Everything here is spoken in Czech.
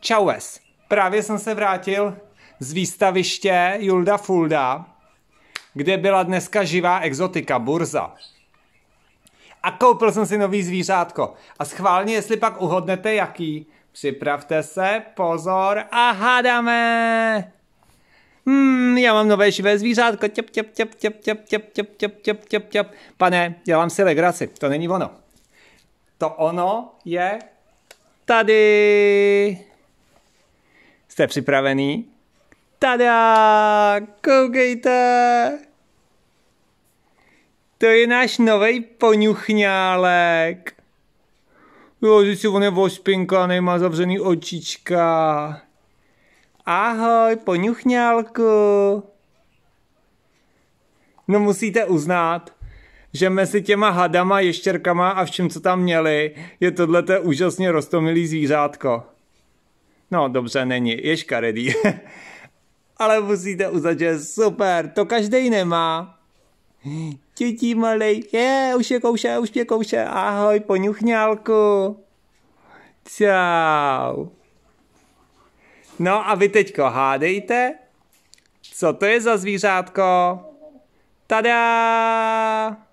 Čaues. Právě jsem se vrátil z výstaviště Julda Fulda, kde byla dneska živá exotika, burza. A koupil jsem si nový zvířátko. A schválně, jestli pak uhodnete jaký, připravte se, pozor a hádáme! Hmm, já mám nové živé zvířátko, těp, těp, těp, těp, těp, těp, těp, těp, těp, těp, těp. Pane, dělám si legraci, to není ono. To ono je tady. Jste připravený? Tada! Koukejte! To je náš nový poňuchňálek. Jo, že si on je vošpinka, má zavřený očička. Ahoj, poňuchňálku. No musíte uznat, že mezi těma hadama, ještěrkama a všem, co tam měli, je tohleté úžasně roztomilý zvířátko. No dobře, není, je škaredý. Ale musíte uznat, že je super, to každý nemá. Tětí malej, je, už je kouše, už je kouše, ahoj, poňuchňálku. Čau. No a vy teďko hádejte, co to je za zvířátko? Tada!